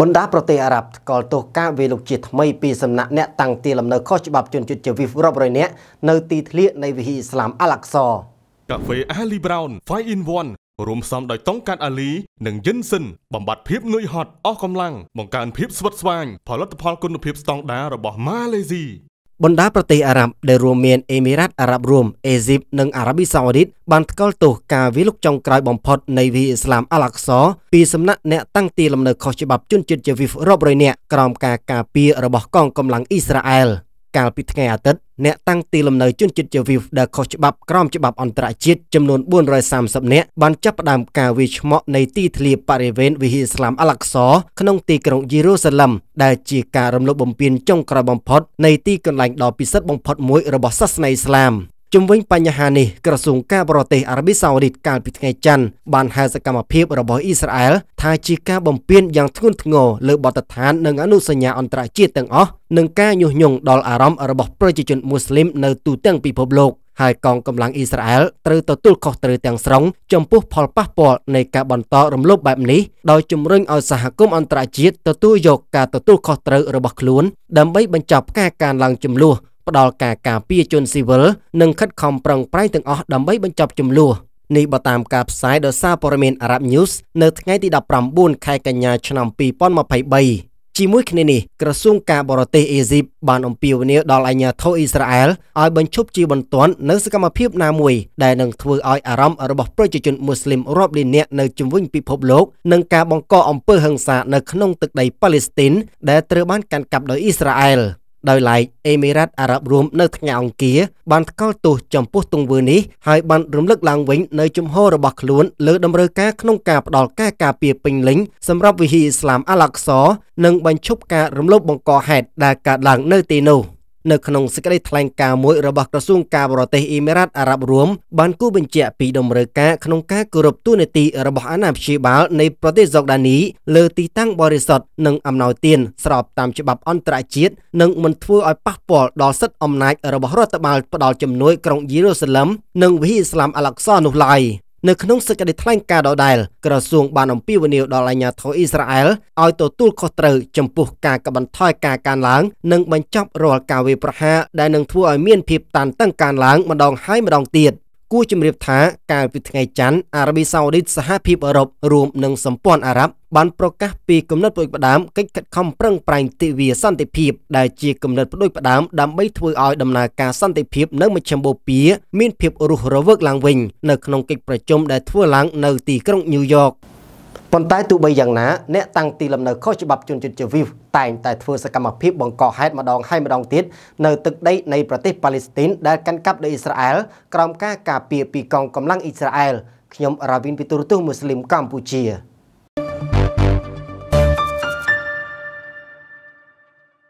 បណ្ដាប្រទេសអារ៉ាប់កល់ទោសការវាយលុកជាថ្មីពីសំណាក់អ្នកតាំងទីលំនៅខុសច្បាប់ជនជាតិជាវីវរាប់រយនាក់នៅទីធ្លានៃវិហារអ៊ីស្លាមអាឡាក់សកាហ្វេ Ali Brown 5 in 1រួមផ្សំដោយតុងកាត់អាលី និងយិនសិនបំបត្តិភាពនឿយហត់អស់កម្លាំងបង្កើនភាពស្វិតស្វាញផលិតផលគុណភាពស្តង់ដាររបស់ម៉ាឡេស៊ីបណ្ដាប្រទេសអារ៉ាប់ដែលរួមមានអេមីរ៉ាតអារ៉ាប់រួមអេស៊ីបនិងអារ៉ាប៊ីសាអូឌីតបានថ្កោលទោសការវាយលុកចុងក្រោយបំផុតនៃវិអ៊ីស្លាមអាល់អាក់សពីសំណាក់អ្នកតាំងទីលំនៅខុសច្បាប់ជនជាតិជាវីហ្វរាប់រយនាក់ក្រោមការការពាររបស់កងកម្លាំងអ៊ីស្រាអែល។កាលពីថ្ងៃអាទិត្យអ្នកតាំងទីលំនៅជនជាតិជាវីវដែលខុសច្បាប់ក្រមច្បាប់អន្តរជាតិចំនួន430នាក់បានចាប់ផ្ដើមការវាយឆ្មក់នៃទីធ្លាបរិវេណវិហារស្លាមអាឡាក់សក្នុងទីក្រុងយេរូសាឡិមដែលជាការរំលោភបំពានចុងក្រោយបំផុតនៃទីកន្លែងដ៏ពិសិដ្ឋបំផុតមួយរបស់សាសនាអ៊ីស្លាមជំវិញបញ្ហានេះក្រសួងការបរទេសអារ៉ាប៊ីសាអូឌីតកាលពីថ្ងៃច័ន្ទបានហៅសកម្មភាពរបស់អ៊ីស្រាអែលថាជាការបំពានយ៉ាងធ្ងន់ធ្ងរលើបទដ្ឋាននិងអនុសញ្ញាអន្តរជាតិទាំងអស់និងការញុះញង់ដល់អារម្មណ៍របស់ប្រជាជនមូស្លីមនៅទូទាំងពិភពលោកហើយកងកម្លាំងអ៊ីស្រាអែលត្រូវទទួលខុសត្រូវទាំងស្រុងចំពោះផលប៉ះពាល់នៃការបន្តរំលោភបែបនេះដោយជំរុញឲ្យសហគមន៍អន្តរជាតិទទួលយកការទទួលខុសត្រូវរបស់ខ្លួន ដើម្បីបញ្ចប់ការកានឡើងចំនួនផ្ដល់ការការពារជនស៊ីវិលនិងខិតខំប្រឹងប្រែងទាំងអស់ដើម្បីបញ្ចប់ចំនួននេះបើតាមការផ្សាយដោយសារព័ត៌មាន Arab News នៅថ្ងៃទី19ខែកញ្ញាឆ្នាំ2023ជាមួយគ្នានេះក្រសួងការបរទេសអេស៊ីបបានអំពាវនាវដល់អាជ្ញាធរអ៊ីស្រាអែលឲ្យបញ្ឈប់ជាបន្ទាន់នៅសកម្មភាពណាមួយដែលនឹងធ្វើឲ្យអារម្មណ៍របស់ប្រជាជនមូស្លីមរាប់លាននាក់នៅជំនវិញពិភពលោកនិងការបង្កអំពើហិង្សានៅក្នុងទឹកដីប៉ាឡេស្ទីន ដែលត្រូវបានកាន់កាប់ដោយអ៊ីស្រាអែល។ដោយឡែកអេមីរ៉ាតអារ៉ាប់រួមនៅថ្ងៃអង្គារបានថ្កោលទោសចំពោះទង្វើនេះហើយបានរំលឹកឡើងវិញនៅជំហររបស់ខ្លួនលើដំណើរការក្នុងការផ្ដល់ការការពារពេញលេញសម្រាប់វិហារអ៊ីស្លាមអាឡាក់សនិងបញ្ឈប់ការរំលោភបង្កហេតុដែលកើតឡើងនៅទីនោះ។នៅក្នុងសេចក្តីថ្លែងការណ៍មួយរបស់ក្រសួងការបរទេសអ៊ីមីរ៉ាតអារ៉ាប់រួមបានគូបញ្ជាក់ពីតម្រូវការក្នុងការគោរពទូនាទីរបស់អាណាព្យាបាលនៃប្រទេសសូដានីលើទីតាំងបរិសុទ្ធនិងអំណោយទានស្របតាមច្បាប់អន្តរជាតិនិងមិនធ្វើឲ្យប៉ះពាល់ដល់សិទ្ធិអំណាចរបស់រដ្ឋបាលផ្ដាល់ជំនួយក្រុងយេរូសាឡឹមនិងវិហារស្លាមអាឡាក់សានោះឡើយនៅក្នុងសេចក្តីថ្លែងការណ៍ដដែលក្រសួងបានអំពាវនាវដល់អាជ្ញាធរអ៊ីស្រាអែលឲ្យទទួលខុសត្រូវចំពោះការកាត់បន្ថយការកើនឡើងនិងបញ្ចប់រាល់ការវាយប្រហារដែលនឹងធ្វើឲ្យមានភាពតានតឹងកើនឡើងម្ដងហើយម្ដងទៀតគួរជំរាបថាកាលពីថ្ងៃច័ន្ទអារ៉ាប៊ីសាអូឌីតសហភាពអឺរ៉ុបរួមនឹងសម្ព័ន្ធអារ៉ាប់បានប្រកាសពីគំនិតផ្ដួចផ្ដើមកិច្ចខិតខំប្រឹងប្រែងទិវាសន្តិភាពដែលជាគំនិតផ្ដួចផ្ដើមដើម្បីធ្វើឲ្យដំណើរការសន្តិភាពនៅមជ្ឈមបូព៌ាមានភាពរស់រវើកឡើងវិញនៅក្នុងកិច្ចប្រជុំដែលធ្វើឡើងនៅទីក្រុងញូវយ៉កប៉ុន្តែទោះបីយ៉ាងណាអ្នកតាំងទីលំនៅខុសច្បាប់ជនជាតិជាវីវតែងតែ ធ្វើសកម្មភាពបង្កហេតុម្ដងហើយម្ដងទៀតនៅទឹកដីនៃប្រទេសប៉ាឡេស្ទីនដែលកាន់កាប់ដោយអ៊ីស្រាអែលក្រោមការការពារពីកងកម្លាំងអ៊ីស្រាអែលខ្ញុំរាវិនពីទូរទស្សន៍មូស្លីមកម្ពុជា